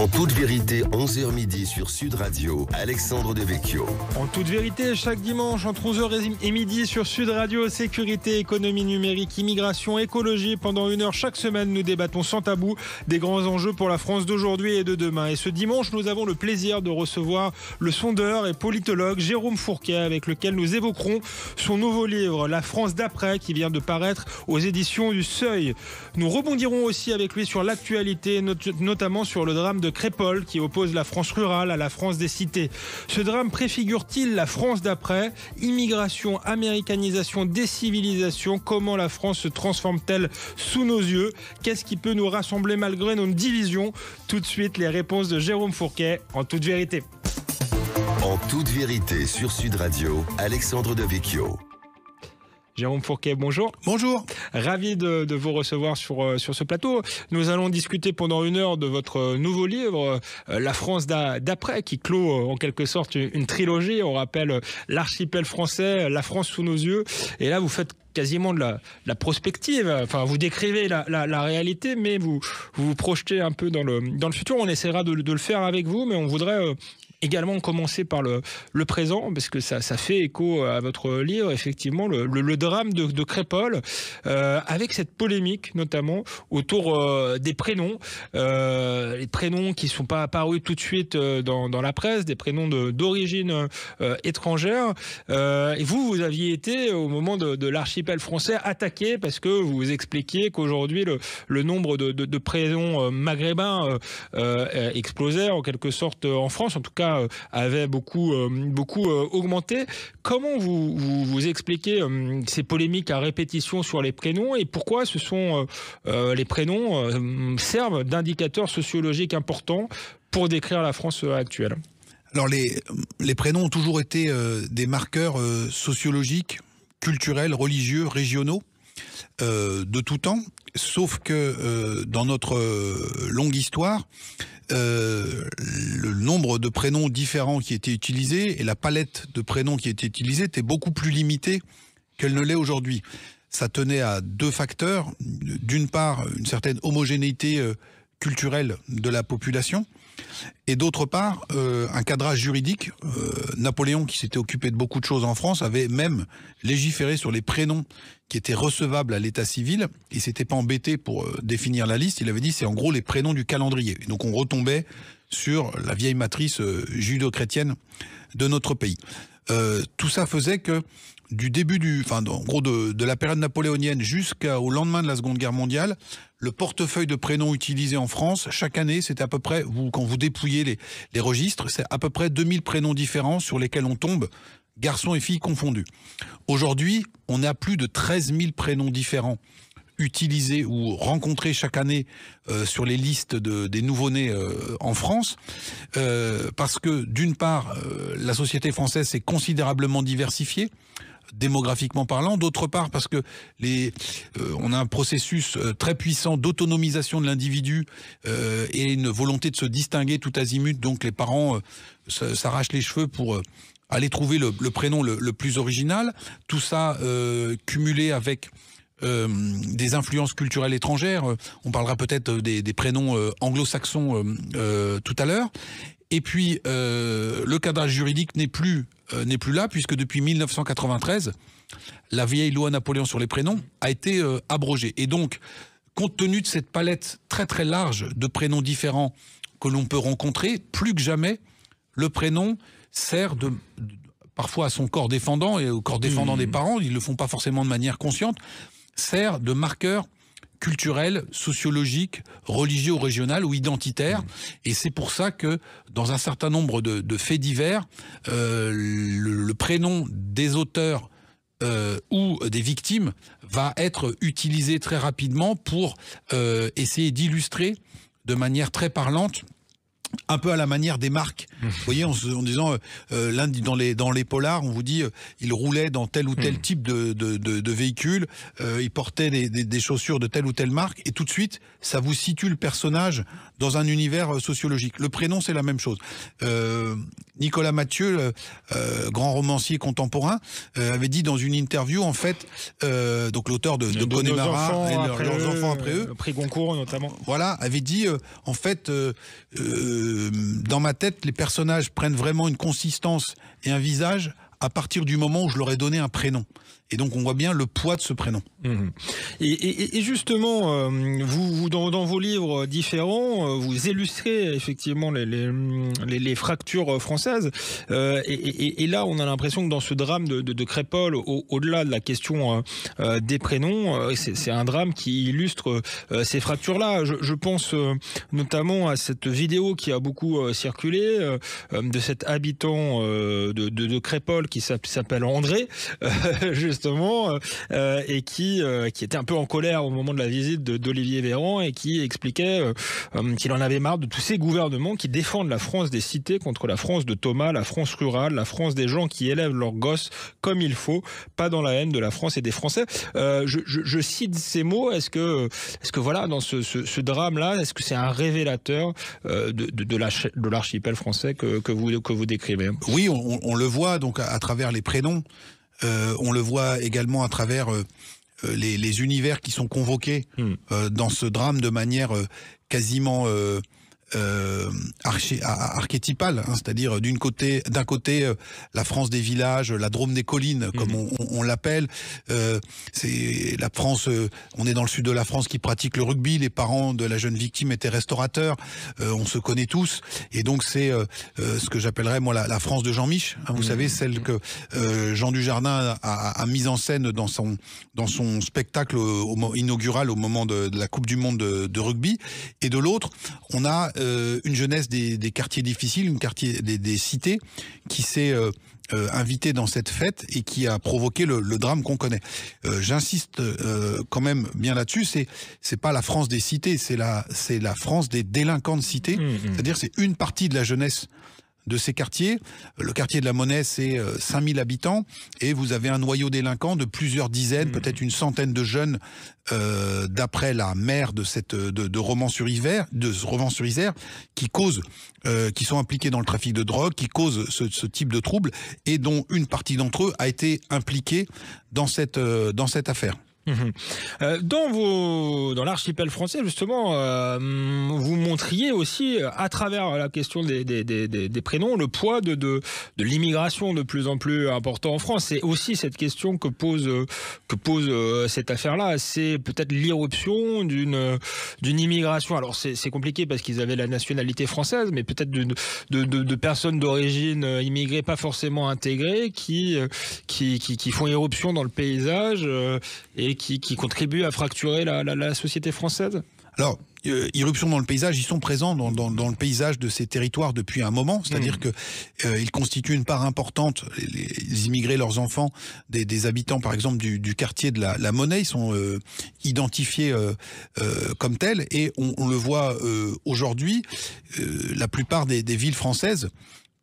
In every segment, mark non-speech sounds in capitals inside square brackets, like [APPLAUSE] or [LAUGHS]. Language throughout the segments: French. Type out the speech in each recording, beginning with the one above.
En toute vérité, 11h midi sur Sud Radio, Alexandre Devecchio. En toute vérité, chaque dimanche entre 11h et midi sur Sud Radio, sécurité, économie numérique, immigration, écologie. Pendant une heure chaque semaine, nous débattons sans tabou des grands enjeux pour la France d'aujourd'hui et de demain. Et ce dimanche, nous avons le plaisir de recevoir le sondeur et politologue Jérôme Fourquet, avec lequel nous évoquerons son nouveau livre, La France d'après, qui vient de paraître aux éditions du Seuil. Nous rebondirons aussi avec lui sur l'actualité, notamment sur le drame de Crépole qui oppose la France rurale à la France des cités. Ce drame préfigure-t-il la France d'après Immigration, américanisation, décivilisation, comment la France se transforme-t-elle sous nos yeux Qu'est-ce qui peut nous rassembler malgré nos divisions Tout de suite, les réponses de Jérôme Fourquet en toute vérité. En toute vérité sur Sud Radio, Alexandre Jérôme Fourquet, bonjour. Bonjour. Ravi de, vous recevoir sur, euh, sur ce plateau. Nous allons discuter pendant une heure de votre euh, nouveau livre, euh, La France d'après, qui clôt en quelque sorte une, trilogie. On rappelle l'archipel français, la France sous nos yeux. Et là, vous faites quasiment de la, prospective. Enfin, vous décrivez la, réalité, mais vous, vous projetez un peu dans le, dans le futur. On essaiera de, le faire avec vous, mais on voudrait également commencer par le, présent, parce que ça, fait écho à votre livre, effectivement, le, drame de, de Crépole, euh, avec cette polémique notamment autour euh, des prénoms, euh, les prénoms qui ne sont pas apparus tout de suite dans, la presse, des prénoms d'origine étrangère. et vous, vous aviez été, au moment de, l'archipel français, attaqué parce que vous expliquiez qu'aujourd'hui, le, nombre de, de prénoms maghrébins explosait en quelque sorte en France, en tout cas euh, avait beaucoup, euh, beaucoup euh, augmenté. Comment vous, vous, expliquez ces polémiques à répétition sur les prénoms et pourquoi ce sont les prénoms servent d'indicateurs sociologiques importants pour décrire la France actuelle Alors les, les prénoms ont toujours été des marqueurs sociologiques, culturels, religieux, régionaux. de tout temps, Sauf que euh, dans notre euh, longue histoire, euh, le nombre de prénoms différents qui étaient utilisés et la palette de prénoms qui étaient utilisés était beaucoup plus limitée qu'elle ne l'est aujourd'hui. Ça tenait à deux facteurs. D'une part, une certaine homogénéité culturelle de la population, et d'autre part, euh, un cadrage juridique. Euh, Napoléon, qui s'était occupé de beaucoup de choses en France, avait même légiféré sur les prénoms qui étaient recevables à l'état civil. Il s'était pas embêté pour euh, définir la liste. Il avait dit c'est en gros les prénoms du calendrier. donc on retombait sur la vieille matrice judo chrétienne de notre pays. tout ça faisait que du début du, enfin, en gros, de, de la période napoléonienne jusqu'au lendemain de la Seconde Guerre mondiale, le portefeuille de prénoms utilisé en France, chaque année, c'était à peu près, vous, quand vous dépouillez les, les registres, c'est à peu près 2000 prénoms différents sur lesquels on tombe, garçons et filles confondus. Aujourd'hui, on a plus de 13 000 prénoms différents utilisés ou rencontrés chaque année euh, sur les listes de, des nouveau-nés euh, en France, euh, parce que d'une part, euh, la société française s'est considérablement diversifiée démographiquement parlant, d'autre part parce que les, euh, on a un processus euh, très puissant d'autonomisation de l'individu euh, et une volonté de se distinguer tout azimut. Donc les parents s'arrachent les cheveux pour aller trouver le, prénom le, plus original. Tout ça cumulé avec des influences culturelles étrangères. On parlera peut-être des, prénoms anglo-saxons tout à l'heure. Et puis, le cadrage juridique n'est plus euh, n'est plus là, puisque depuis 1993, la vieille loi Napoléon sur les prénoms a été euh, abrogée. Et donc, compte tenu de cette palette très très large de prénoms différents que l'on peut rencontrer, plus que jamais, le prénom sert de, parfois à son corps défendant et au corps défendant mmh. des parents, ils ne le font pas forcément de manière consciente, sert de marqueur culturel, sociologique, religieux ou régional ou identitaire. Et c'est pour ça que dans un certain nombre de, faits divers, euh, le, prénom des auteurs euh, ou des victimes va être utilisé très rapidement pour euh, essayer d'illustrer de manière très parlante un peu à la manière des marques. Mmh. Vous voyez, en, disant, euh, euh, dans, les, dans les polars, on vous dit, euh, il roulait dans tel ou tel mmh. type de, de, véhicule, il portait des, chaussures de telle ou telle marque, et tout de suite, ça vous situe le personnage dans un univers euh, sociologique. Le prénom, c'est la même chose. Euh, Nicolas Mathieu, euh, grand romancier contemporain, avait dit dans une interview, en fait, donc l'auteur de, de, de et de leurs enfants après eux, prix Goncourt notamment, voilà, avait dit, en fait, dans ma tête, les personnages prennent vraiment une consistance et un visage à partir du moment où je leur ai donné un prénom. Et donc on voit bien le poids de ce prénom. Mmh. Et, justement, euh, vous, vous dans, vos livres différents, euh, vous illustrez effectivement les, les, fractures françaises. Euh, et, là, on a l'impression que dans ce drame de, de, Crépole, au-delà de la question des prénoms, c'est un drame qui illustre ces fractures-là. Je, pense notamment à cette vidéo qui a beaucoup circulé de cet habitant de, de, Crépole qui s'appelle André. [LAUGHS] Euh, euh, et qui, euh, qui était un peu en colère au moment de la visite d'Olivier Véran et qui expliquait qu'il en avait marre de tous ces gouvernements qui défendent la France des cités contre la France de Thomas, la France rurale, la France des gens qui élèvent leurs gosses comme il faut, pas dans la haine de la France et des Français. Je, cite ces mots. Est-ce que, est-ce que voilà, dans ce, drame-là, est-ce que c'est un révélateur de, de l'archipel français que, vous, que vous décrivez Oui, on, le voit donc à travers les prénoms. Euh, on le voit également à travers euh, euh, les, univers qui sont convoqués hmm. dans ce drame de manière quasiment euh, archétypale, hein, c'est-à-dire euh, d'une côté, d'un côté euh, la France des villages, euh, la Drôme des collines, mhm. comme on, l'appelle. c'est la France. on est dans le sud de la France qui pratique le rugby. Les parents de la jeune victime étaient restaurateurs. on se connaît tous, et donc c'est ce que j'appellerais moi la, France de Jean Mich. Hein, vous mhm. savez celle que Jean Dujardin a, a, mise en scène dans son dans son spectacle inaugural au moment de, la Coupe du Monde de, de rugby. Et de l'autre, on a euh, une jeunesse des, quartiers difficiles, une quartier des, cités, qui s'est euh, euh, invitée dans cette fête et qui a provoqué le, drame qu'on connaît. J'insiste quand même bien là-dessus. C'est c'est pas la France des cités, c'est la c'est la France des délinquants de cités. Mmh, mmh. C'est-à-dire c'est une partie de la jeunesse de ces quartiers. Le quartier de la Monnaie, c'est 5000 euh, habitants, et vous avez un noyau délinquant de plusieurs dizaines, mmh. peut-être une centaine de jeunes, euh, d'après la mère de, cette, euh, de, de Romans-sur-Isère, qui qui sont impliqués dans le trafic de drogue, qui causent ce, type de troubles, et dont une partie d'entre eux a été impliquée dans cette, dans cette affaire. Mhm. Euh, dans, vos, dans l'archipel français, justement, euh, vous montriez aussi, euh, à travers la question des, des, prénoms, le poids de, de, l'immigration de plus en plus important en France. C'est aussi cette question que pose, que pose cette affaire-là. C'est peut-être l'irruption d'une immigration. Alors, c'est compliqué parce qu'ils avaient la nationalité française, mais peut-être de, de, personnes d'origine immigrée, pas forcément intégrées, qui, qui, qui, font irruption dans le paysage et qui, qui contribuent à fracturer la, société française alors, euh, irruption dans le paysage, ils sont présents dans, le paysage de ces territoires depuis un moment, c'est-à-dire qu'ils mm. que euh, ils constituent une part importante, les, immigrés, leurs enfants, des, habitants par exemple du, quartier de la, Monnaie, ils sont euh, identifiés comme tels, et on, le voit aujourd'hui, la plupart des, des villes françaises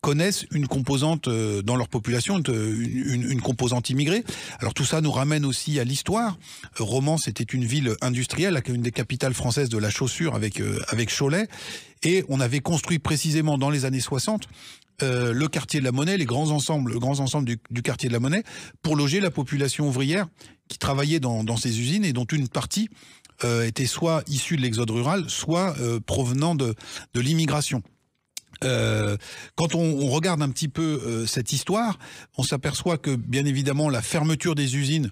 connaissent une composante euh, dans leur population, une, composante immigrée. Alors tout ça nous ramène aussi à l'histoire. Euh, Romans, c'était une ville industrielle, une des capitales françaises de la chaussure avec, euh, avec Cholet. Et on avait construit précisément dans les années 60 le quartier de la Monnaie, les grands ensembles, le du, quartier de la Monnaie, pour loger la population ouvrière qui travaillait dans, ces usines et dont une partie était soit issue de l'exode rural, soit provenant de, de l'immigration. Euh, quand on, regarde un petit peu euh, cette histoire, on s'aperçoit que bien évidemment la fermeture des usines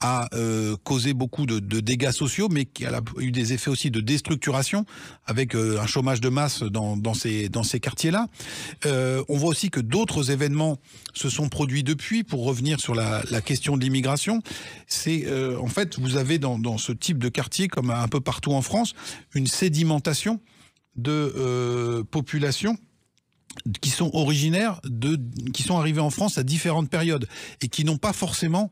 a euh, causé beaucoup de, dégâts sociaux, mais qui a eu des effets aussi de déstructuration, avec un chômage de masse dans, dans ces, quartiers-là. on voit aussi que d'autres événements se sont produits depuis, pour revenir sur la, question de l'immigration. C'est en fait, vous avez dans, ce type de quartier, comme un peu partout en France, une sédimentation de euh, populations qui sont originaires de, qui sont arrivés en France à différentes périodes et qui n'ont pas forcément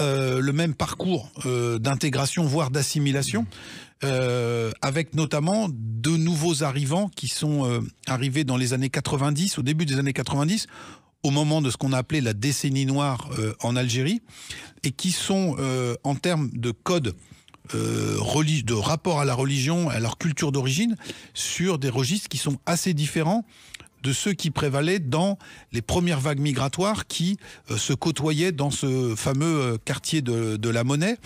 euh, le même parcours euh, d'intégration, voire d'assimilation, avec notamment de nouveaux arrivants qui sont arrivés dans les années 90, au début des années 90, au moment de ce qu'on a appelé la décennie noire en Algérie, et qui sont, en termes de code euh, de rapport à la religion, à leur culture d'origine, sur des registres qui sont assez différents de ceux qui prévalaient dans les premières vagues migratoires qui euh, se côtoyaient dans ce fameux euh, quartier de, la Monnaie.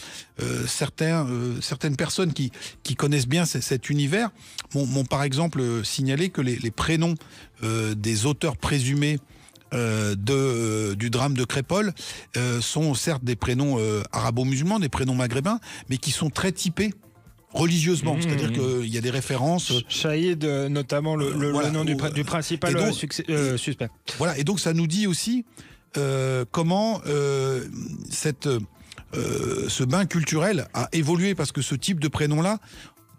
certains, certaines personnes qui, connaissent bien cet univers m'ont par exemple signalé que les prénoms des auteurs présumés euh, de, euh, du drame de Crépole euh, sont certes des prénoms arabo-musulmans, des prénoms maghrébins, mais qui sont très typés religieusement, mmh. c'est-à-dire qu'il y a des références. Chaïd, notamment le, nom du, principal suspect. Voilà, et donc ça nous dit aussi comment cette ce bain culturel a évolué parce que ce type de prénoms là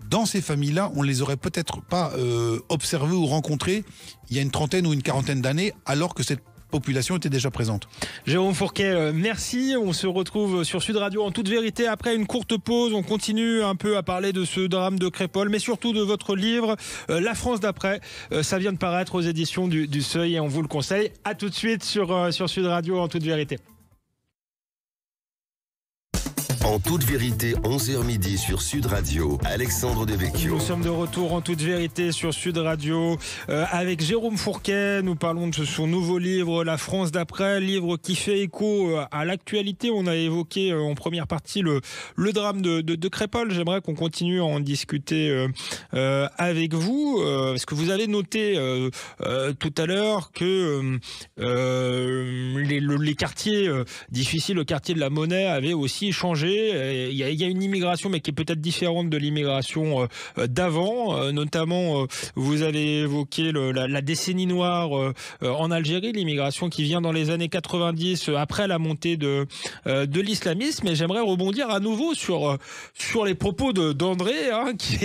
dans ces familles-là, on les aurait peut-être pas euh, observées ou rencontrées il y a une trentaine ou une quarantaine d'années, alors que cette population était déjà présente. Jérôme Fourquet, euh, merci. On se retrouve sur Sud Radio en toute vérité après une courte pause. On continue un peu à parler de ce drame de Crépole, mais surtout de votre livre euh, La France d'après. Euh, ça vient de paraître aux éditions du, Seuil et on vous le conseille. À tout de suite sur, sur Sud Radio en toute vérité. En toute vérité, 11h midi sur Sud Radio, Alexandre Devecchio. Nous sommes de retour en toute vérité sur Sud Radio euh, avec Jérôme Fourquet. Nous parlons de son nouveau livre, La France d'après, livre qui fait écho euh, à l'actualité. On a évoqué euh, en première partie le, drame de, Crépole. J'aimerais qu'on continue à en discuter avec vous. Parce que vous avez noté tout à l'heure que les, quartiers difficiles, le quartier de la Monnaie avait aussi changé il euh, y, a, une immigration, mais qui est peut-être différente de l'immigration euh, euh, d'avant. Notamment, vous avez évoqué la, décennie noire en Algérie, l'immigration qui vient dans les années 90 après la montée de, de l'islamisme. Et j'aimerais rebondir à nouveau sur, sur les propos d'André, hein, [LAUGHS] qui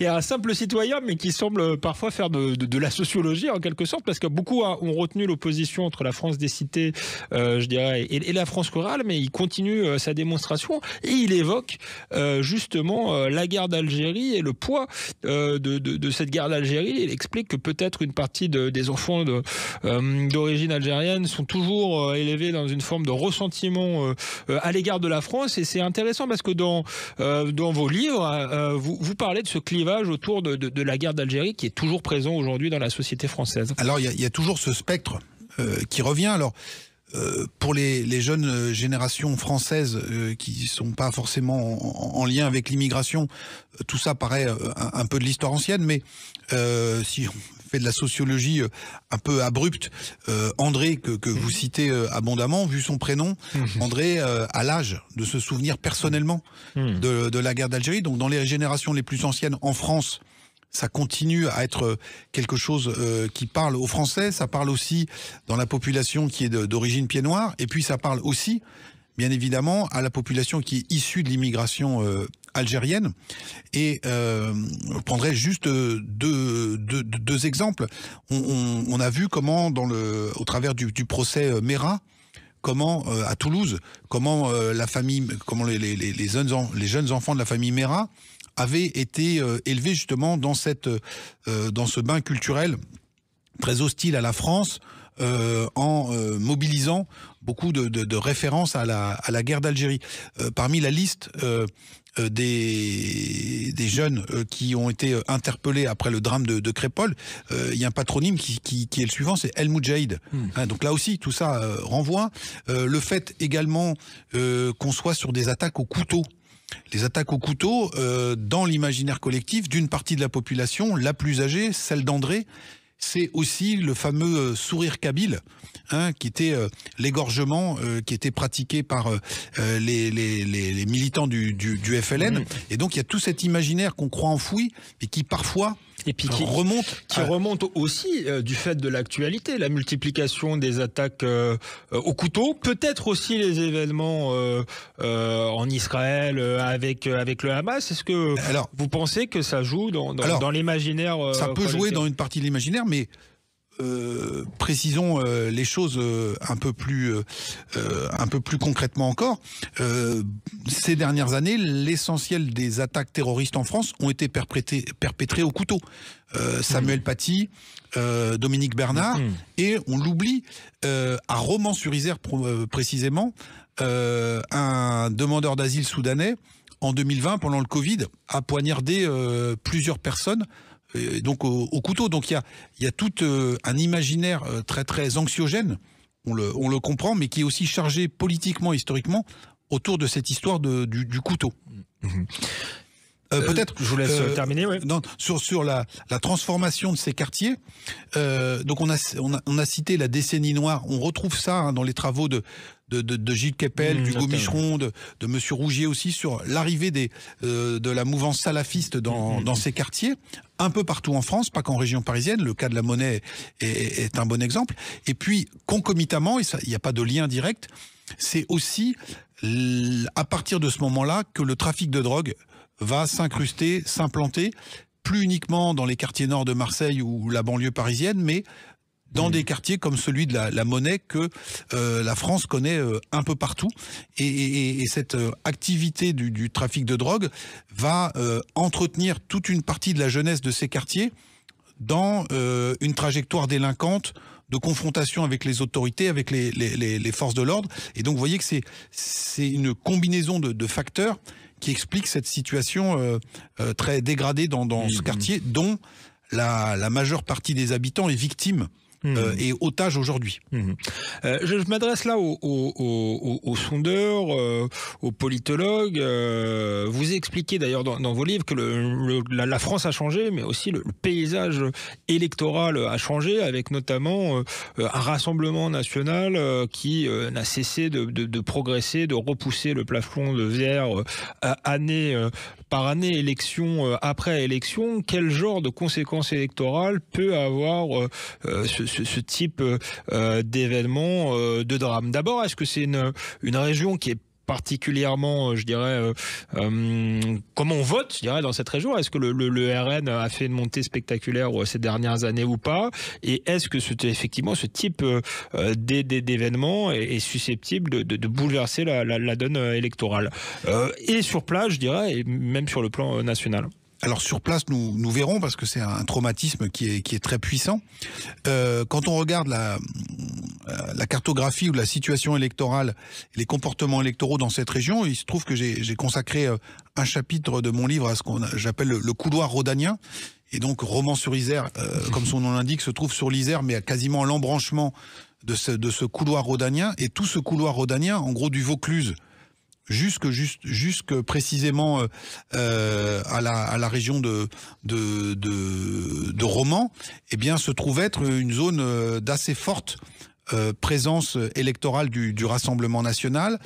est, un simple citoyen, mais qui semble parfois faire de, la sociologie en quelque sorte, parce que beaucoup ont retenu l'opposition entre la France des cités, je dirais, et, et, la France rurale, mais il continue sa démonstration et il évoque euh, justement euh, la guerre d'Algérie et le poids euh, de, cette guerre d'Algérie. Il explique que peut-être une partie des enfants d'origine algérienne sont toujours élevés dans une forme de ressentiment à l'égard de la France. Et c'est intéressant parce que dans, dans vos livres, vous, vous, parlez de ce clivage autour de, la guerre d'Algérie qui est toujours présent aujourd'hui dans la société française. Alors il y, y, a toujours ce spectre qui revient. Alors euh, pour les, jeunes euh, générations françaises qui euh, qui sont pas forcément en, lien avec l'immigration, tout ça paraît un, peu de l'histoire ancienne, mais si on fait de la sociologie un peu abrupte, André, que, que vous citez abondamment, vu son prénom, mhm. André a l'âge de se souvenir personnellement mhm. de, de, la guerre d'Algérie. Donc dans les générations les plus anciennes en France, ça continue à être euh, quelque chose euh, qui parle aux Français, ça parle aussi dans la population qui est d'origine pied noir, et puis ça parle aussi, bien évidemment, à la population qui est issue de l'immigration euh, algérienne. Et euh, je prendrai juste deux, deux, deux exemples. On, on, on, a vu comment, dans le, au travers du, du procès Mera, comment à Toulouse, comment la famille, comment les, les, jeunes, les, jeunes enfants de la famille Mera avait été euh, élevé justement dans, cette, euh, euh, dans ce bain culturel très hostile à la France. en mobilisant beaucoup de, références à la, à la guerre d'Algérie. parmi la liste des, des, jeunes qui ont été interpellés après le drame de, de Crépole, il y a un patronyme qui, qui, est le suivant, c'est El Moudjahid. Hmm. Hein, donc là aussi, tout ça renvoie. le fait également qu'on soit sur des attaques au couteau les attaques au couteau euh, dans l'imaginaire collectif d'une partie de la population, la plus âgée, celle d'André. C'est aussi le fameux euh, sourire kabyle, hein, qui était euh, l'égorgement qui était pratiqué par les, militants du, FLN. Mmh. Et donc il y a tout cet imaginaire qu'on croit enfoui mais qui parfois et puis qui remonte, qui ah. remonte aussi euh, du fait de l'actualité, la multiplication des attaques euh, au couteau, peut-être aussi les événements euh, en Israël avec avec le Hamas. Est-ce que vous pensez que ça joue dans, dans, l'imaginaire Ça peut jouer dans une partie de l'imaginaire, mais euh, précisons euh, les choses euh, un peu plus, un peu plus concrètement encore. ces dernières années, l'essentiel des attaques terroristes en France ont été perpétrées, au couteau. Samuel mmh. Paty, Dominique Bernard, mmh. et on l'oublie, à Romans-sur-Isère précisément, un demandeur d'asile soudanais en 2020 pendant le Covid a poignardé plusieurs personnes euh, donc au, couteau. Donc il y a, y a tout euh, un imaginaire euh, très très anxiogène, on le, on le comprend, mais qui est aussi chargé politiquement, historiquement, autour de cette histoire du, couteau. Mhm. Peut-être. Je vous laisse terminer. Ouais. sur sur la, transformation de ces quartiers. donc on a, on a, cité la décennie noire. On retrouve ça hein, dans les travaux de de, Gilles Keppel, mmh, du Gomicheron, de, de Monsieur Rougier aussi sur l'arrivée euh, de la mouvance salafiste dans, mmh, mmh, ces quartiers un peu partout en France, pas qu'en région parisienne. Le cas de la monnaie est, un bon exemple. Et puis, concomitamment, il n'y a pas de lien direct, c'est aussi à partir de ce moment-là que le trafic de drogue va s'incruster, s'implanter, plus uniquement dans les quartiers nord de Marseille ou la banlieue parisienne, mais dans des quartiers comme celui de la, Monnaie que euh, la France connaît euh, un peu partout. Et, cette euh, activité du, trafic de drogue va entretenir toute une partie de la jeunesse de ces quartiers dans une trajectoire délinquante de confrontation avec les autorités, avec les, forces de l'ordre. Et donc, vous voyez que c'est une combinaison de, facteurs qui explique cette situation très dégradée dans, ce quartier, dont la, la majeure partie des habitants est victime Mmh. Euh, et otage aujourd'hui. Mmh. Euh, je, m'adresse là aux, sondeurs, euh, aux politologues. vous expliquez d'ailleurs dans, vos livres que le, la, France a changé, mais aussi le, paysage électoral a changé, avec notamment un rassemblement national qui n'a cessé de, de, progresser, de repousser le plafond de verre année par année, élection euh, après élection, quel genre de conséquences électorales peut avoir euh, euh, ce, type d'événement, de drame D'abord, est-ce que c'est une région qui est particulièrement, euh, je dirais, euh, euh, comment on vote, je dirais, dans cette région Est-ce que le, RN a fait une montée spectaculaire ces dernières années ou pas Et est-ce que ce, effectivement ce type d'événement est, susceptible de, bouleverser la, donne électorale Et sur place, je dirais, et même sur le plan national alors sur place, nous, nous verrons parce que c'est un traumatisme qui est, qui est très puissant. Euh, quand on regarde la, euh, la cartographie ou la situation électorale, les comportements électoraux dans cette région, il se trouve que j'ai consacré euh, un chapitre de mon livre à ce qu'on j'appelle le, couloir Rodanien Et donc, roman sur isère [LAUGHS] comme son nom l'indique, se trouve sur l'Isère, mais à quasiment l'embranchement de ce, de ce couloir rhodanien. Et tout ce couloir rhodanien, en gros du Vaucluse jusque, précisément euh, euh, à, la, région de, de, de, Romans, eh bien, se trouve être une zone euh, d'assez forte présence électorale du, Rassemblement national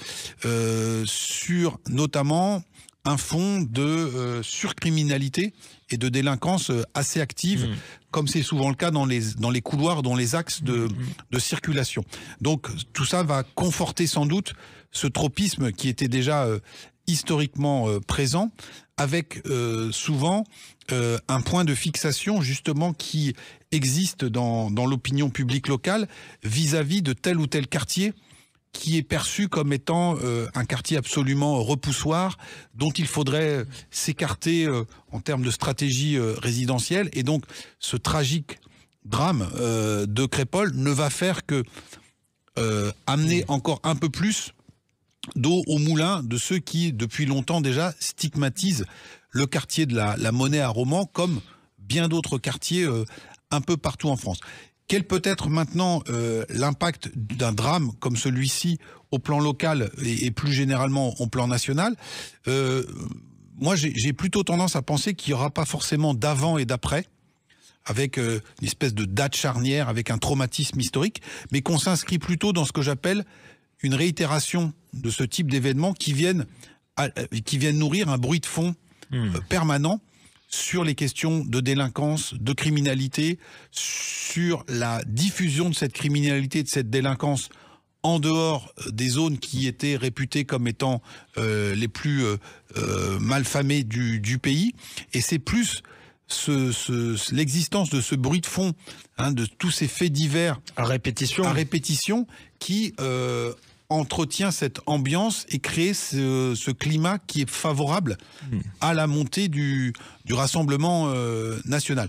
sur notamment un fonds de surcriminalité et de délinquance assez active, mmh. comme c'est souvent le cas dans les, dans les couloirs, dans les axes de, mmh, mmh. de circulation. Donc tout ça va conforter sans doute ce tropisme qui était déjà euh, historiquement euh, présent, avec euh, souvent un point de fixation justement qui existe dans, l'opinion publique locale vis-à-vis de tel ou tel quartier qui est perçu comme étant un quartier absolument repoussoir, dont il faudrait s'écarter en termes de stratégie résidentielle. Et donc ce tragique drame de Crépole ne va faire que amener encore un peu plus d'eau au moulin de ceux qui, depuis longtemps déjà, stigmatisent le quartier de la, Monnaie à Romans comme bien d'autres quartiers euh, un peu partout en France. Quel peut être maintenant euh, l'impact d'un drame comme celui-ci au plan local et, plus généralement au plan national euh, Moi, j'ai plutôt tendance à penser qu'il n'y aura pas forcément d'avant et d'après, avec une espèce de date charnière, avec un traumatisme historique, mais qu'on s'inscrit plutôt dans ce que j'appelle une réitération de ce type d'événements qui viennent, euh, qui viennent nourrir un bruit de fond hmm. euh, permanent sur les questions de délinquance, de criminalité, sur la diffusion de cette criminalité, de cette délinquance en dehors euh, des zones qui étaient réputées comme étant les plus mal malfamées du, pays. Et c'est plus ce, l'existence de ce bruit de fond, hein, de tous ces faits divers à répétition, répétition qui entretient cette ambiance et crée ce, climat qui est favorable à la montée du, Rassemblement euh, national.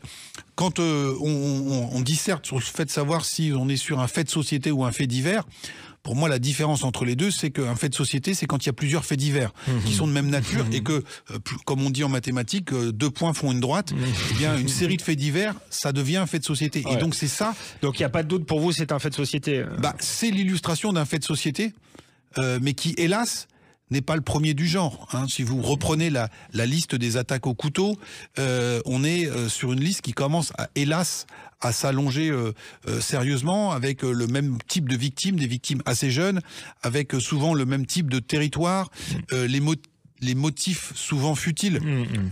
Quand euh, on, on, on, disserte sur le fait de savoir si on est sur un fait de société ou un fait divers, pour moi, la différence entre les deux, c'est qu'un fait de société, c'est quand il y a plusieurs faits divers mhm. qui sont de même nature mhm. et que, euh, comme on dit en mathématiques, euh, deux points font une droite. Mhm. Eh bien, une série de faits divers, ça devient un fait de société. Et donc, c'est ça. Donc, il n'y a pas de doute pour vous, c'est un fait de société. Euh. Bah, c'est l'illustration d'un fait de société, mais qui, hélas, n'est pas le premier du genre. Hein. Si vous reprenez la, liste des attaques au couteau, euh, on est euh, sur une liste qui commence, à, hélas, à s'allonger euh, sérieusement, avec le même type de victimes, des victimes assez jeunes, avec souvent le même type de territoire, les mots les motifs souvent futiles. Mmh, mmh.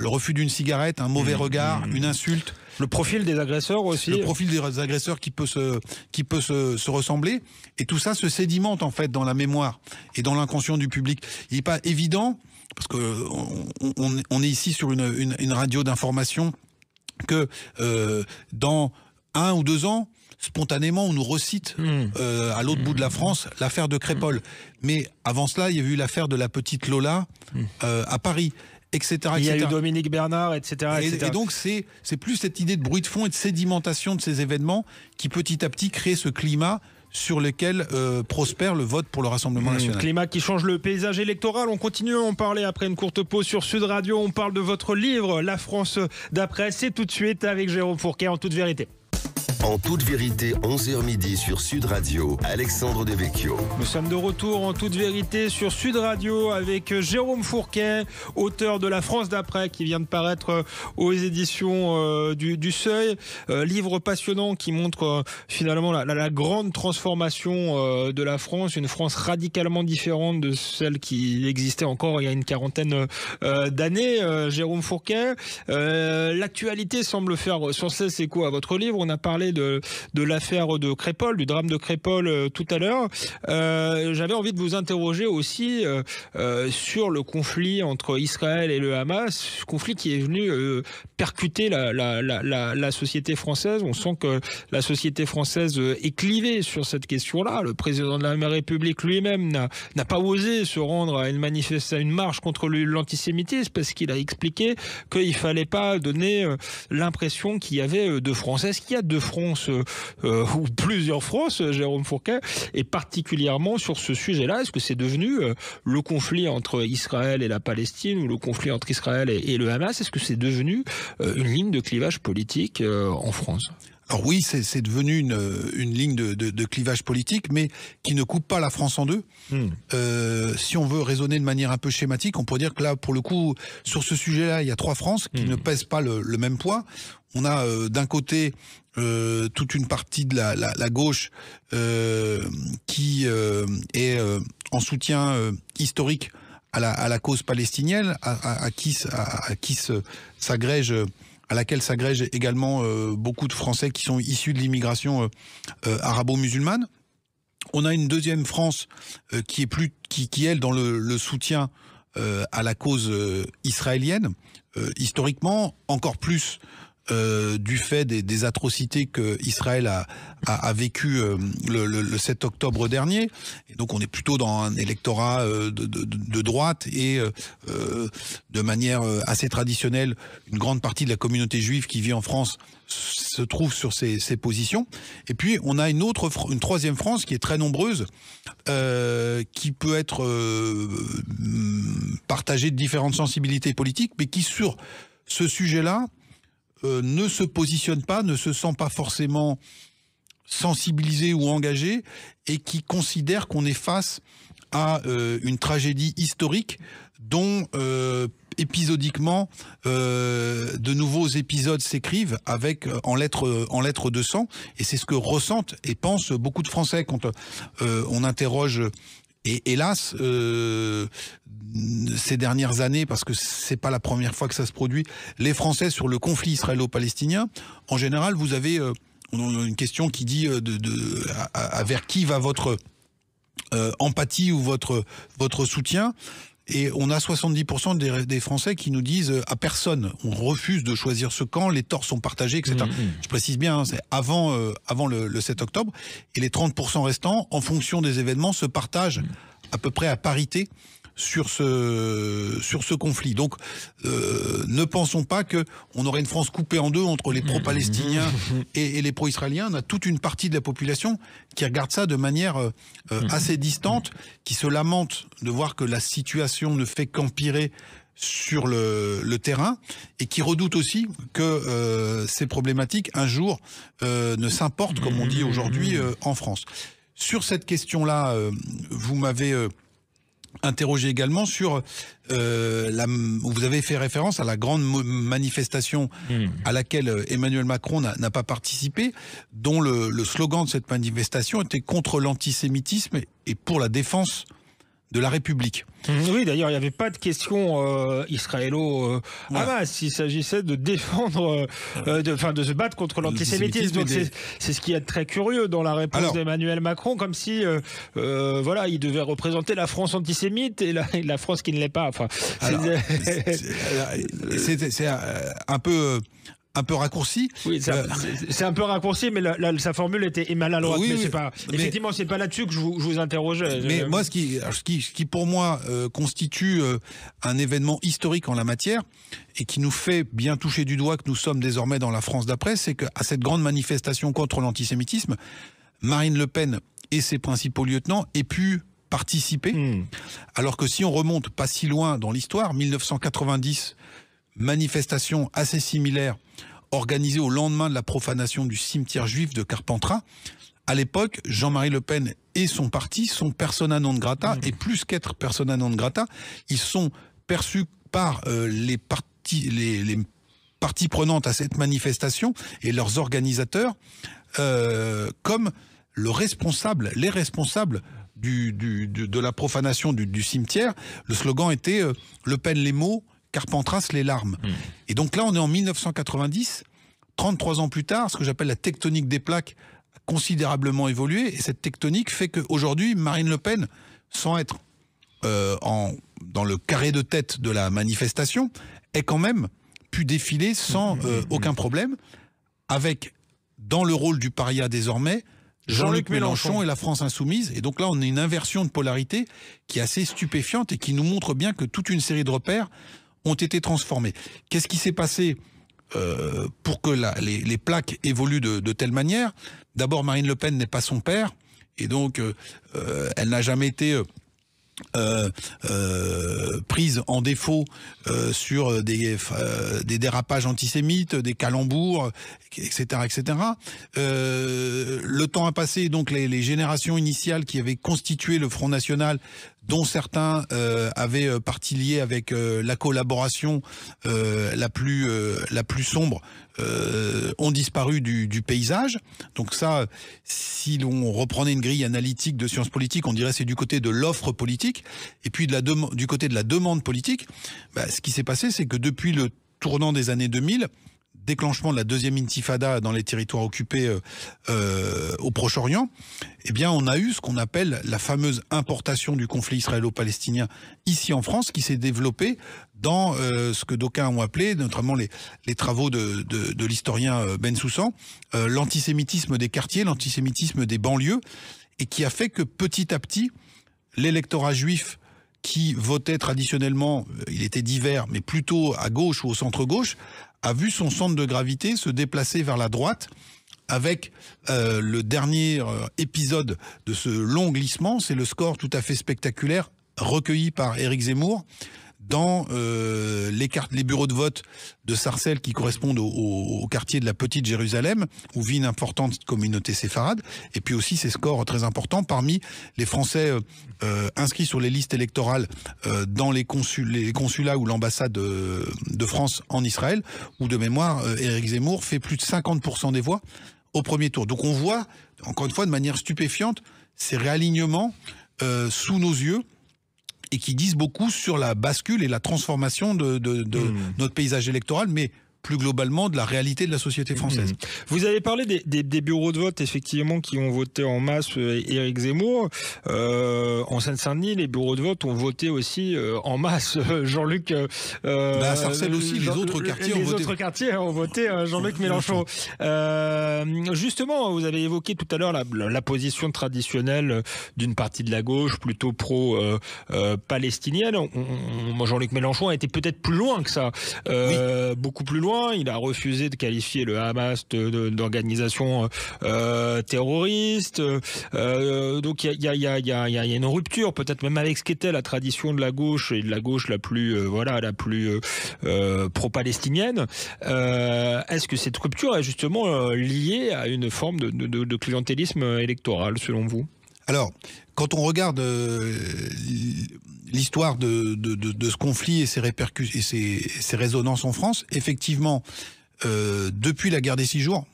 le refus d'une cigarette, un mauvais mmh, regard, une insulte. Le profil des agresseurs aussi. Le profil des agresseurs qui peut se, qui peut se, ressembler. Et tout ça se sédimente en fait dans la mémoire et dans l'inconscient du public. Il n'est pas évident, parce que on, est ici sur une, une, radio d'information, que euh, dans un ou deux ans, spontanément, on nous recite hmm. euh, à l'autre bout de la France l'affaire de Crépole. Hmm. Mais avant cela, il y a eu l'affaire de la petite Lola hmm. euh, à Paris. Il y a Dominique Bernard, etc. Et, donc c'est plus cette idée de bruit de fond et de sédimentation de ces événements qui petit à petit crée ce climat sur lequel euh, prospère le vote pour le Rassemblement mmh, national. Un climat qui change le paysage électoral. On continue à en parler après une courte pause sur Sud Radio. On parle de votre livre, La France d'après. C'est tout de suite avec Jérôme Fourquet en toute vérité. En toute vérité, 11h midi sur Sud Radio, Alexandre Devecchio. Nous sommes de retour en toute vérité sur Sud Radio avec euh, Jérôme Fourquet, auteur de La France d'après, qui vient de paraître euh, aux éditions euh, du, Seuil. livre passionnant qui montre finalement la, grande transformation de la France, une France radicalement différente de celle qui existait encore il y a une quarantaine d'années. Jérôme Fourquet, l'actualité semble faire sans cesse écho à votre livre. On a parlé de, l'affaire de Crépole, du drame de Crépole euh, tout à l'heure. Euh, j'avais envie de vous interroger aussi euh, sur le conflit entre Israël et le Hamas, ce conflit qui est venu percuter la, société française. On sent que la société française est clivée sur cette question-là. Le président de la République lui-même n'a pas osé se rendre à une manifestation, une marche contre l'antisémitisme parce qu'il a expliqué qu'il fallait pas donner l'impression qu'il y avait deux Françaises, qu'il y a deux Français euh, ou plusieurs France, Jérôme Fourquet, et particulièrement sur ce sujet-là. Est-ce que c'est devenu euh, le conflit entre Israël et la Palestine ou le conflit entre Israël et, et le Hamas Est-ce que c'est devenu euh, une ligne de clivage politique en France alors oui, c'est devenu une, ligne de, clivage politique, mais qui ne coupe pas la France en deux. Hmm. Euh, si on veut raisonner de manière un peu schématique, on pourrait dire que là, pour le coup, sur ce sujet-là, il y a trois Frances qui ne hmm. pèsent pas le, même poids. On a euh, d'un côté euh, toute une partie de la, gauche qui est en soutien historique à la, cause palestinienne, à, qui, s'agrège à laquelle s'agrègent également euh, beaucoup de Français qui sont issus de l'immigration euh, euh, arabo-musulmane. On a une deuxième France qui est plus qui, elle dans le soutien à la cause israélienne historiquement encore plus euh, du fait des, atrocités que Israël a, vécues vécu euh, le, 7 octobre dernier. Et donc on est plutôt dans un électorat euh, de, droite et de manière assez traditionnelle, une grande partie de la communauté juive qui vit en France se trouve sur ces, positions. Et puis on a une autre, une troisième France qui est très nombreuse, qui peut être partagée de différentes sensibilités politiques, mais qui sur ce sujet-là euh, ne se positionne pas, ne se sent pas forcément sensibilisé ou engagé, et qui considère qu'on est face à euh, une tragédie historique dont euh, épisodiquement de nouveaux épisodes s'écrivent avec en en lettres de sang et c'est ce que ressentent et pensent beaucoup de Français quand on interroge et hélas, euh, ces dernières années, parce que c'est pas la première fois que ça se produit, les Français sur le conflit israélo-palestinien, en général, vous avez euh, une question qui dit euh, de, vers qui va votre empathie ou votre votre soutien et on a 70% des, des, Français qui nous disent euh, à personne, on refuse de choisir ce camp, les torts sont partagés, etc. Mm, mm. Je précise bien, hein, c'est avant, euh, avant le, 7 octobre. Et les 30% restants, en fonction des événements, se partagent mm. à peu près à parité sur ce, sur ce conflit. Donc, euh, ne pensons pas qu'on aurait une France coupée en deux entre les pro-palestiniens [LAUGHS] et, les pro-israéliens. On a toute une partie de la population qui regarde ça de manière euh, euh, mm. assez distante, qui se lamente de voir que la situation ne fait qu'empirer sur le, terrain et qui redoute aussi que ces problématiques un jour ne s'importent, comme on dit aujourd'hui, mm. en France. Sur cette question-là, vous m'avez interroger également sur euh, la, vous avez fait référence à la grande manifestation hmm. à laquelle euh, Emmanuel Macron n'a pas participé, dont le, le, slogan de cette manifestation était contre l'antisémitisme et pour la défense de la République. Mmh, oui, d'ailleurs, il n'y avait pas de question euh, israélo-hamas. Euh, il s'agissait de défendre, euh, euh, de, enfin, de se battre contre l'antisémitisme. Donc, c'est ce qui est très curieux dans la réponse d'Emmanuel Macron, comme si, euh, voilà, il devait représenter la France antisémite et la, la France qui ne l'est pas. Enfin, c'est un peu un peu raccourci. Oui, euh, c'est un peu raccourci, mais sa formule était maladroite. Oui, mais oui, pas, mais... effectivement, c'est pas là-dessus que je vous, interrogeais. Mais moi, ce qui, qui, pour moi euh, constitue euh, un événement historique en la matière et qui nous fait bien toucher du doigt que nous sommes désormais dans la France d'après, c'est qu'à cette grande manifestation contre l'antisémitisme, Marine Le Pen et ses principaux lieutenants aient pu participer. Hmm. Alors que si on remonte pas si loin dans l'histoire, 1990, manifestation assez similaire organisée au lendemain de la profanation du cimetière juif de Carpentras. À l'époque, Jean-Marie Le Pen et son parti sont persona non grata, mmh. et plus qu'être persona non grata, ils sont perçus par euh, les partis, les, parties prenantes à cette manifestation et leurs organisateurs euh, comme le responsable, les responsables du, de, la profanation du, cimetière. Le slogan était euh, Le Pen les mots, Carpentras les larmes. Hmm. Et donc là, on est en 1990, 33 ans plus tard, ce que j'appelle la tectonique des plaques a considérablement évolué. Et cette tectonique fait qu'aujourd'hui, Marine Le Pen, sans être euh, en, dans le carré de tête de la manifestation, est quand même pu défiler sans hmm. euh, aucun problème, avec dans le rôle du paria désormais, Jean-Luc Mélenchon et la France insoumise. Et donc là, on a une inversion de polarité qui est assez stupéfiante et qui nous montre bien que toute une série de repères ont été transformés. Qu'est-ce qui s'est passé euh, pour que les, plaques évoluent de, telle manière D'abord, Marine Le Pen n'est pas son père, et donc euh, euh, elle n'a jamais été... prise en défaut sur des, des dérapages antisémites, des calembours, etc., etc. le temps a passé, donc les, les, générations initiales qui avaient constitué le Front National dont certains euh, avaient euh, parti lié avec euh, la collaboration la plus la plus sombre, ont disparu du, du, paysage. Donc ça, si l'on reprenait une grille analytique de sciences politiques, on dirait c'est du côté de l'offre politique et puis de la du côté de la demande politique. Bah, ce qui s'est passé, c'est que depuis le tournant des années 2000, déclenchement de la deuxième intifada dans les territoires occupés euh, euh, au Proche-Orient, eh bien, on a eu ce qu'on appelle la fameuse importation du conflit israélo-palestinien ici en France, qui s'est développée dans euh, ce que d'aucuns ont appelé, notamment les, les travaux de, l'historien Ben Soussan, l'antisémitisme des quartiers, l'antisémitisme des banlieues, et qui a fait que petit à petit, l'électorat juif qui votait traditionnellement, euh, il était divers, mais plutôt à gauche ou au centre-gauche, a vu son centre de gravité se déplacer vers la droite avec euh, le dernier euh, épisode de ce long glissement, c'est le score tout à fait spectaculaire recueilli par Éric Zemmour, dans euh, les, bureaux de vote de Sarcelles qui correspondent au, quartier de la Petite Jérusalem, où vit une importante communauté séfarade. Et puis aussi ces scores très importants parmi les Français euh, euh, inscrits sur les listes électorales dans les, consulats ou l'ambassade de, de, France en Israël, où de mémoire, Éric Zemmour fait plus de 50% des voix au premier tour. Donc on voit, encore une fois, de manière stupéfiante, ces réalignements sous nos yeux et qui disent beaucoup sur la bascule et la transformation de, hmm. notre paysage électoral, mais plus globalement de la réalité de la société française. Mmh. Vous avez parlé des, bureaux de vote, effectivement, qui ont voté en masse euh, Éric Zemmour. Euh, en Seine-Saint-Denis, les bureaux de vote ont voté aussi euh, en masse Jean-Luc... Euh, bah, Sarcelles aussi, les autres quartiers les ont voté... autres quartiers ont voté Jean-Luc Mélenchon. justement, vous avez évoqué tout à l'heure la, position traditionnelle d'une partie de la gauche, plutôt pro-palestinienne. Jean-Luc Mélenchon a été peut-être plus loin que ça, beaucoup plus loin il a refusé de qualifier le Hamas d'organisation terroriste. donc il y a, une rupture, peut-être même avec ce qu'était la tradition de la gauche et de la gauche la plus euh, voilà la plus euh, euh, pro-palestinienne. Est-ce que cette rupture est justement liée à une forme de clientélisme électoral, selon vous alors, quand on regarde euh, l'histoire de, ce conflit et ses, et ses, résonances en France, effectivement, euh, depuis la guerre des six jours,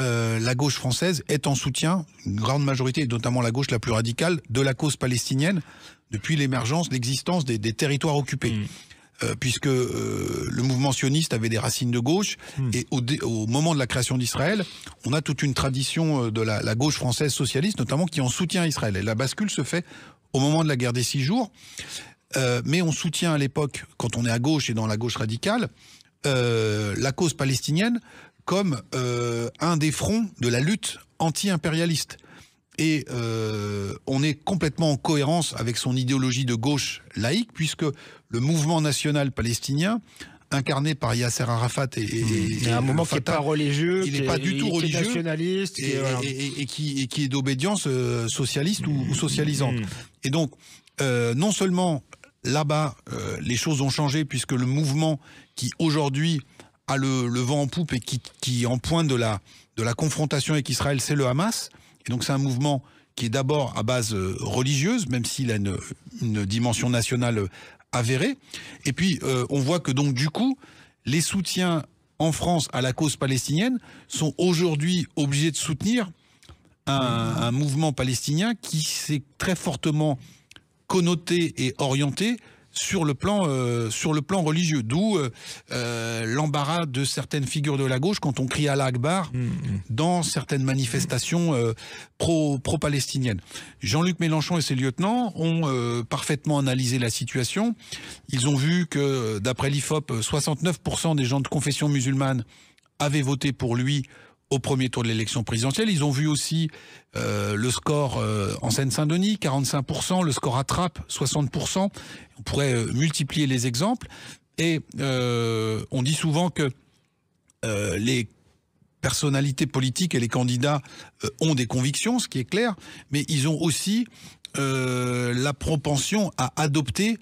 euh, la gauche française est en soutien, une grande majorité, et notamment la gauche la plus radicale, de la cause palestinienne depuis l'émergence, l'existence des, territoires occupés. Mmh. Euh, puisque euh, le mouvement sioniste avait des racines de gauche, hmm. et au, moment de la création d'Israël, on a toute une tradition euh, de la, gauche française socialiste, notamment qui en soutient Israël. Et la bascule se fait au moment de la guerre des six jours, mais on soutient à l'époque, quand on est à gauche et dans la gauche radicale, la cause palestinienne comme un des fronts de la lutte anti-impérialiste. Et euh, on est complètement en cohérence avec son idéologie de gauche laïque, puisque le mouvement national palestinien incarné par Yasser Arafat et, et, un moment qui n'est pas religieux, qui n'est pas du tout religieux, qui nationaliste, et, qui, qui, est d'obédience euh, socialiste ou, socialisante. Hmm. Et donc, euh, non seulement là-bas, les choses ont changé puisque le mouvement qui aujourd'hui a le, vent en poupe et qui, est en pointe de la, de la confrontation avec Israël, c'est le Hamas donc c'est un mouvement qui est d'abord à base euh, religieuse, même s'il a une, dimension nationale euh, avérée. Et puis euh, on voit que donc du coup, les soutiens en France à la cause palestinienne sont aujourd'hui obligés de soutenir un mouvement palestinien qui s'est très fortement connoté et orienté sur le plan, euh, sur le plan religieux. D'où euh, euh, l'embarras de certaines figures de la gauche quand on crie Allah Akbar mm, mm. dans certaines manifestations Pro palestiniennes jean luc Mélenchon et ses lieutenants ont parfaitement analysé la situation. Ils ont vu que, d'après l'IFOP, 69% des gens de confession musulmane avaient voté pour lui au premier tour de l'élection présidentielle. Ils ont vu aussi euh, le score euh, en Seine-Saint-Denis, 45%, le score à Trappes, 60%. On pourrait euh, multiplier les exemples. Et on dit souvent que les personnalités politiques et les candidats ont des convictions, ce qui est clair, mais ils ont aussi la propension à adopter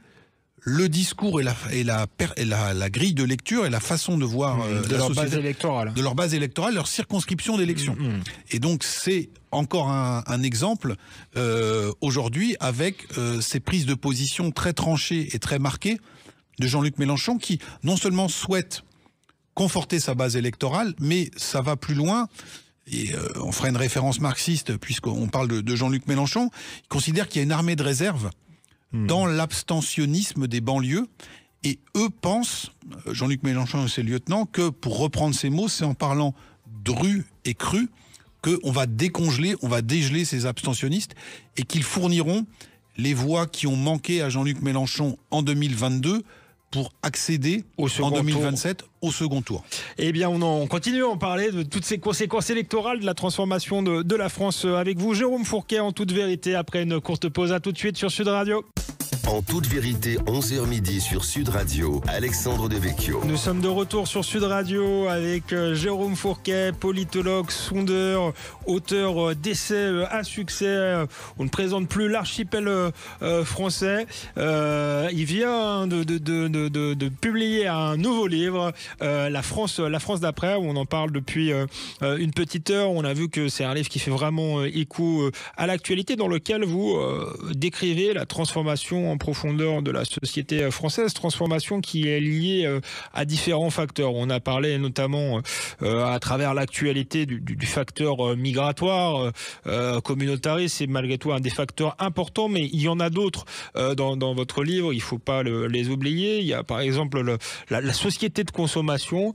le discours et la, grille de lecture et la façon de voir mmh, euh, de leur base électorale, de leur base électorale, leur circonscription d'élection. Mmh, mmh. Et donc c'est encore un, exemple euh, aujourd'hui avec euh, ces prises de position très tranchées et très marquées de Jean-Luc Mélenchon qui non seulement souhaite conforter sa base électorale, mais ça va plus loin et on fera une référence marxiste puisqu'on parle de, de Jean-Luc Mélenchon, il considère qu'il y a une armée de réserve Hmm. dans l'abstentionnisme des banlieues. Et eux pensent, euh, Jean-Luc Mélenchon et ses lieutenants, que pour reprendre ces mots, c'est en parlant dru et cru qu'on va décongeler, on va dégeler ces abstentionnistes et qu'ils fourniront les voix qui ont manqué à Jean-Luc Mélenchon en 2022 pour accéder au en 2027 au second tour. Eh bien, on, continue à en parler de toutes ces conséquences électorales de la transformation de, de la France avec vous, Jérôme Fourquet, en toute vérité, après une courte pause. À tout de suite sur Sud Radio. En toute vérité, 11h midi sur Sud Radio, Alexandre Devecchio. Nous sommes de retour sur Sud Radio avec euh, Jérôme Fourquet, politologue, sondeur, auteur euh, d'essais euh, à succès. On ne présente plus l'archipel français. Il vient de, publier un nouveau livre, La France, la France d'après, où on en parle depuis une petite heure. On a vu que c'est un livre qui fait vraiment écho à l'actualité, dans lequel vous décrivez la transformation en profondeur de la société française, transformation qui est liée euh, à différents facteurs. On a parlé notamment euh, à travers l'actualité du, facteur euh, migratoire, communautariste, c'est malgré tout un des facteurs importants, mais il y en a d'autres dans, votre livre, il ne faut pas les oublier. Il y a par exemple la, société de consommation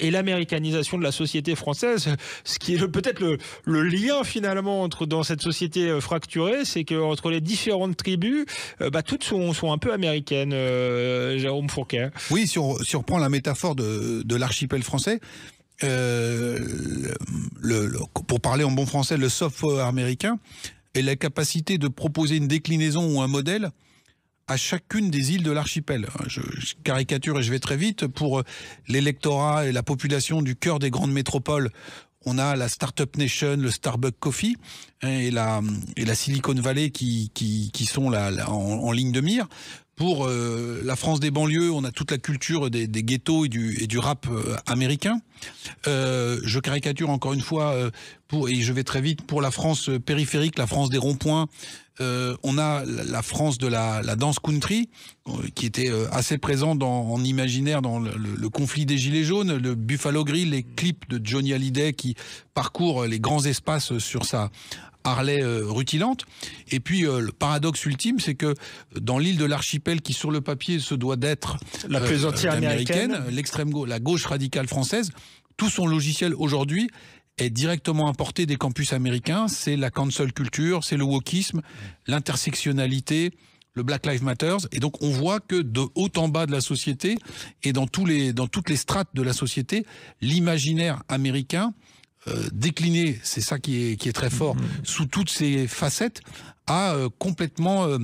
et l'américanisation de la société française, ce qui est peut-être le, lien finalement entre dans cette société fracturée, c'est qu'entre les différentes tribus, bah, toutes sont, un peu américaines, euh, Jérôme Fourquet. Oui, si on, reprend la métaphore de, l'archipel français, euh, pour parler en bon français, le software américain est la capacité de proposer une déclinaison ou un modèle à chacune des îles de l'archipel. je, caricature et je vais très vite. Pour euh, l'électorat et la population du cœur des grandes métropoles, on a la Startup Nation, le Starbucks Coffee hein, et la, et la Silicon Valley qui, qui, sont là, en ligne de mire pour euh, la France des banlieues, on a toute la culture des, ghettos et du, rap euh, américain. Euh, je caricature encore une fois, et je vais très vite, pour la France périphérique, la France des ronds-points, on a la France de la, dance danse country, qui était assez présent dans, en imaginaire dans le, conflit des Gilets jaunes, le Buffalo Grill, les clips de Johnny Hallyday qui parcourent les grands espaces sur sa Harley euh, rutilante. Et puis euh, le paradoxe ultime, c'est que dans l'île de l'archipel qui sur le papier se doit d'être la euh, plaisanterie américaine, l'extrême gauche, la gauche radicale française, tout son logiciel aujourd'hui est directement importé des campus américains. C'est la cancel culture, c'est le wokisme, l'intersectionnalité, le Black Lives Matter. Et donc, on voit que de haut en bas de la société et dans, tous les, dans toutes les strates de la société, l'imaginaire américain euh, décliné, c'est ça qui est, très fort, mm-hmm. sous toutes ses facettes, a euh, complètement euh,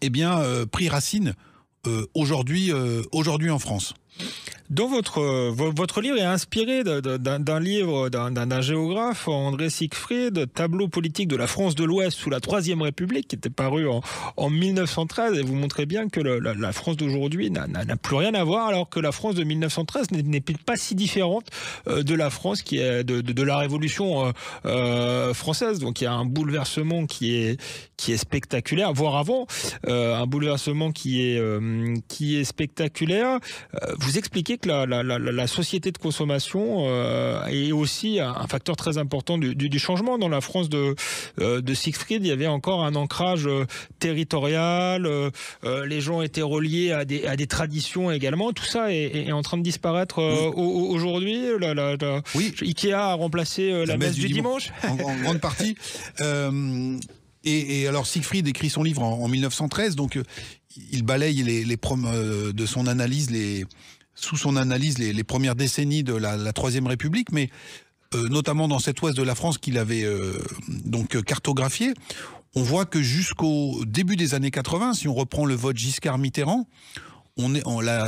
eh bien, pris racine aujourd'hui aujourd'hui en France. Dans votre, votre livre est inspiré d'un livre d'un géographe, André Siegfried, Tableau politique de la France de l'Ouest sous la Troisième République, qui était paru en, en 1913. Et vous montrez bien que la, France d'aujourd'hui n'a plus rien à voir, alors que la France de 1913 n'est pas si différente euh, de la France qui est de, de, la Révolution euh, euh, française. Donc il y a un bouleversement qui est, qui est spectaculaire, voire avant, un bouleversement qui est, qui est spectaculaire vous expliquez que la, société de consommation euh, est aussi un facteur très important du, changement. Dans la France de, euh, de Siegfried, il y avait encore un ancrage euh, territorial, les gens étaient reliés à des, à des traditions également. Tout ça est, en train de disparaître aujourd'hui. Oui. Ikea a remplacé la, messe, du, dimanche. En, grande partie. [LAUGHS] et, alors Siegfried écrit son livre en, 1913, donc il balaye les, les de son analyse les, sous son analyse les, premières décennies de la Troisième République, mais euh, notamment dans cet ouest de la France qu'il avait euh, donc cartographié, on voit que jusqu'au début des années 80, si on reprend le vote Giscard-Mitterrand, on est,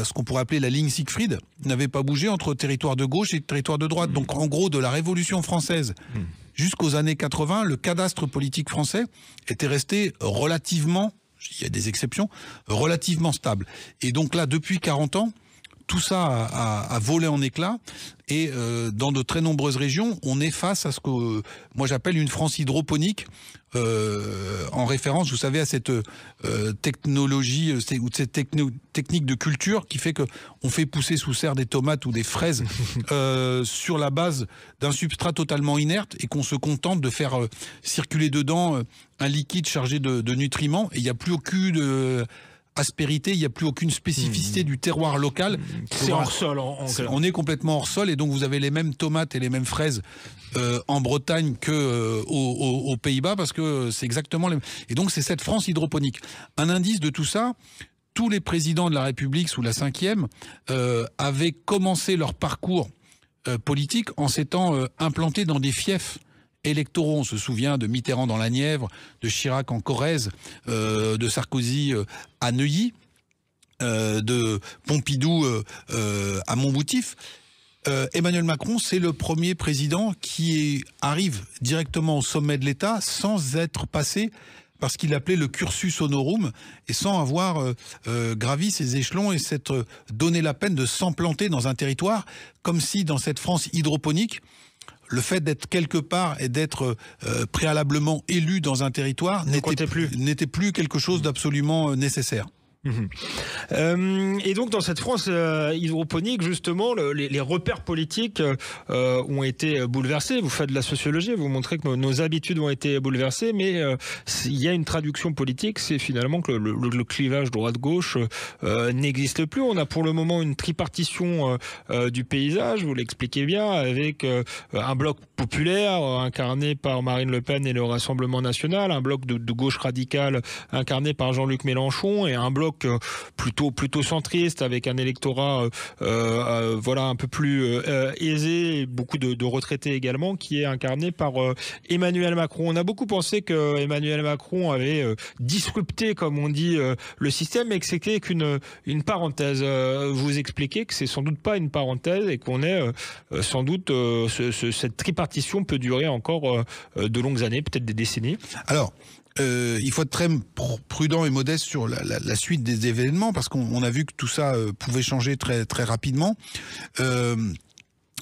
ce qu'on pourrait appeler la ligne Siegfried n'avait pas bougé entre territoire de gauche et territoire de droite. Donc en gros, de la Révolution française jusqu'aux années 80, le cadastre politique français était resté relativement, il y a des exceptions, relativement stable. Et donc là, depuis 40 ans, tout ça a, volé en éclats. Et euh, dans de très nombreuses régions, on est face à ce que moi j'appelle une France hydroponique, euh, en référence, vous savez, à cette euh, technologie ou cette technique de culture qui fait que on fait pousser sous serre des tomates ou des fraises [LAUGHS] sur la base d'un substrat totalement inerte et qu'on se contente de faire circuler dedans un liquide chargé de, de nutriments et il n'y a plus aucune aspérité, il n'y a plus aucune spécificité mmh. du terroir local. Mmh. C'est hors sol. on est complètement hors sol et donc vous avez les mêmes tomates et les mêmes fraises euh, en Bretagne que euh, aux, Pays-Bas parce que c'est exactement les mêmes. Et donc c'est cette France hydroponique. Un indice de tout ça, tous les présidents de la République sous la cinquième euh, avaient commencé leur parcours euh, politique en s'étant implantés dans des fiefs électoraux. On se souvient de Mitterrand dans la Nièvre, de Chirac en Corrèze, euh, de Sarkozy euh, à Neuilly, euh, de Pompidou à Montboutif. Emmanuel Macron, c'est le premier président qui arrive directement au sommet de l'État sans être passé parce qu'il appelait le cursus honorum et sans avoir gravi ses échelons et s'être donné la peine de s'implanter dans un territoire, comme si dans cette France hydroponique, le fait d'être quelque part et d'être euh, préalablement élu dans un territoire n'était plus quelque chose d'absolument euh, nécessaire. Mhm. Euh, et donc dans cette France euh, hydroponique, justement, les, repères politiques euh, ont été bouleversés. Vous faites de la sociologie, vous montrez que nos, habitudes ont été bouleversées, mais il y a une traduction politique, c'est finalement que le, clivage droite-gauche n'existe plus. On a pour le moment une tripartition du paysage, vous l'expliquez bien, avec un bloc populaire incarné par Marine Le Pen et le Rassemblement national, un bloc de, de gauche radicale incarné par Jean-Luc Mélenchon et un bloc euh, plutôt plutôt centriste avec un électorat euh, euh, voilà un peu plus aisé, beaucoup de, retraités également, qui est incarné par Emmanuel Macron. On a beaucoup pensé que Emmanuel Macron avait disrupté, comme on dit, le système, et que c'était qu'une une parenthèse. Vous expliquez que c'est sans doute pas une parenthèse et qu'on est sans doute cette tripartition peut durer encore de longues années, peut-être des décennies. Alors, euh, il faut être très prudent et modeste sur la, suite des événements parce qu'on a vu que tout ça euh, pouvait changer très très rapidement. Euh,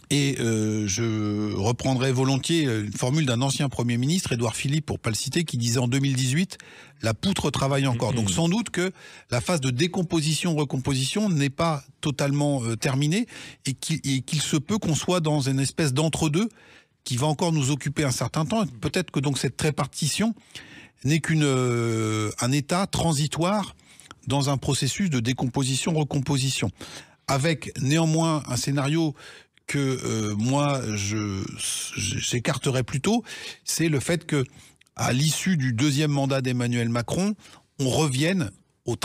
et je reprendrai volontiers une formule d'un ancien Premier ministre, Édouard Philippe, pour ne pas le citer, qui disait en 2018 la poutre travaille encore. Mm-hmm. Donc sans doute que la phase de décomposition-recomposition n'est pas totalement terminée et qu'il se peut qu'on soit dans une espèce d'entre-deux qui va encore nous occuper un certain temps. Peut-être que donc cette répartition, n'est qu'un euh, état transitoire dans un processus de décomposition-recomposition, avec néanmoins un scénario que euh, moi moi j'écarterais plutôt, c'est le fait que à l'issue du deuxième mandat d'Emmanuel Macron, on revienne au,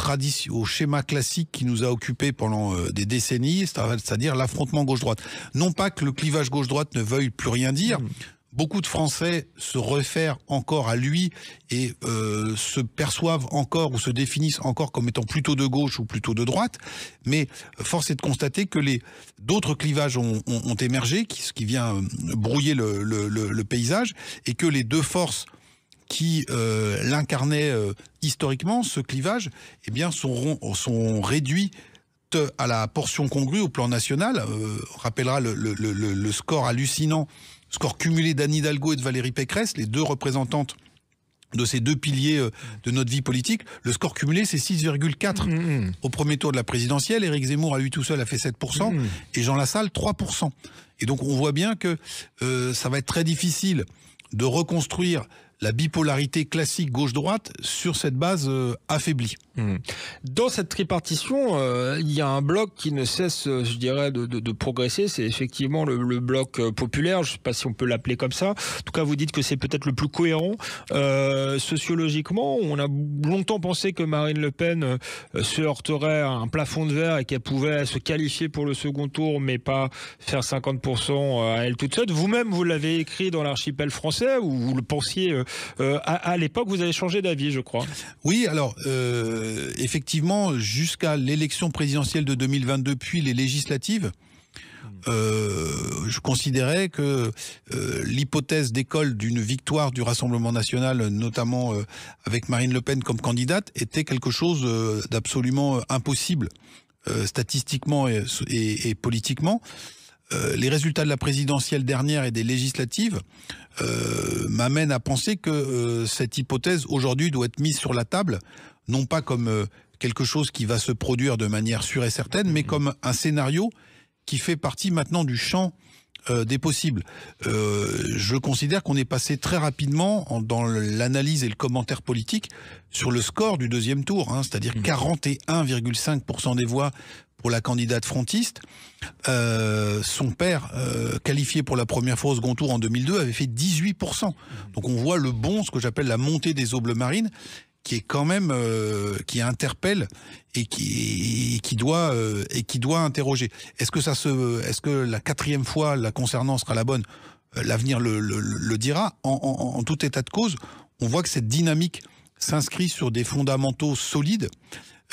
au schéma classique qui nous a occupés pendant euh, des décennies, c'est-à-dire l'affrontement gauche-droite. Non pas que le clivage gauche-droite ne veuille plus rien dire, mmh beaucoup de Français se réfèrent encore à lui et euh, se perçoivent encore ou se définissent encore comme étant plutôt de gauche ou plutôt de droite. Mais force est de constater que les d'autres clivages ont, émergé, ce qui vient euh, brouiller le, paysage, et que les deux forces qui euh, l'incarnaient historiquement, ce clivage, eh bien, sont, sont réduits à la portion congrue au plan national. rappellera le score hallucinant Score cumulé d'Anne Hidalgo et de Valérie Pécresse, les deux représentantes de ces deux piliers euh, de notre vie politique, le score cumulé, c'est 6,4. Mm, mm. Au premier tour de la présidentielle, Éric Zemmour à lui tout seul a fait 7%, mm. et Jean Lassalle 3%. Et donc on voit bien que euh, ça va être très difficile de reconstruire la bipolarité classique gauche-droite sur cette base euh, affaiblie. Mmh. Dans cette tripartition, euh, il y a un bloc qui ne cesse, euh, je dirais, de, progresser. C'est effectivement le, bloc euh, populaire. Je ne sais pas si on peut l'appeler comme ça. En tout cas, vous dites que c'est peut-être le plus cohérent sociologiquement. On a longtemps pensé que Marine Le Pen se heurterait à un plafond de verre et qu'elle pouvait se qualifier pour le second tour, mais pas faire 50% à elle toute seule. Vous-même, vous, l'avez écrit dans l'archipel français, ou vous le pensiez à, l'époque. Vous avez changé d'avis, je crois. Oui, alors. Euh, effectivement, jusqu'à l'élection présidentielle de 2022, puis les législatives, euh, je considérais que euh, l'hypothèse d'école d'une victoire du Rassemblement national, notamment avec Marine Le Pen comme candidate, était quelque chose d'absolument impossible, statistiquement et politiquement. les résultats de la présidentielle dernière et des législatives m'amènent à penser que cette hypothèse aujourd'hui doit être mise sur la table non pas comme euh, quelque chose qui va se produire de manière sûre et certaine, mais comme un scénario qui fait partie maintenant du champ euh, des possibles. Euh, je considère qu'on est passé très rapidement dans l'analyse et le commentaire politique sur le score du deuxième tour, hein, c'est-à-dire 41,5% mm. des voix pour la candidate frontiste. son père, qualifié pour la première fois au second tour en 2002, avait fait 18%. Mm. Donc on voit le bon, ce que j'appelle la montée des aubles marines qui est quand même euh, qui interpelle et qui qui doit euh, et qui doit interroger. Est-ce que ça se est-ce que la quatrième fois la concernant sera la bonne euh, L'avenir le, dira. En, en, tout état de cause, on voit que cette dynamique s'inscrit sur des fondamentaux solides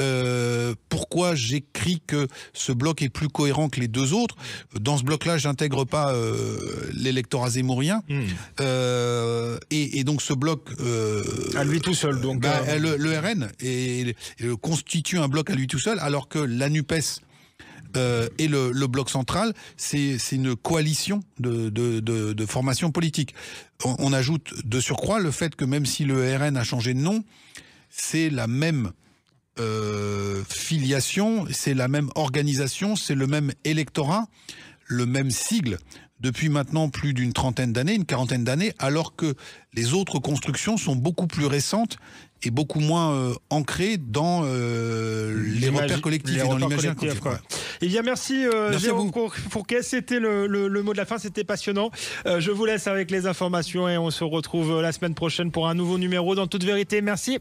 euh, pourquoi j'écris que ce bloc est plus cohérent que les deux autres. Dans ce bloc-là, j'intègre pas euh, l'électorat zémourien hmm. euh, et, donc ce bloc... à lui tout seul, donc. Bah, le, RN constitue un bloc à lui tout seul, alors que la NUPES... et le, bloc central, c'est une coalition de, de, de, formations politiques. On, on, ajoute de surcroît le fait que même si le RN a changé de nom, c'est la même euh, filiation, c'est la même organisation, c'est le même électorat, le même sigle depuis maintenant plus d'une trentaine d'années, une quarantaine d'années, alors que les autres constructions sont beaucoup plus récentes et beaucoup moins euh, ancrées dans euh, les repères collectifs et dans l'imaginaire collectif. Eh bien, merci, euh, merci Jérôme Fourquet. C'était le, mot de la fin, c'était passionnant. je vous laisse avec les informations et on se retrouve la semaine prochaine pour un nouveau numéro dans toute vérité. Merci.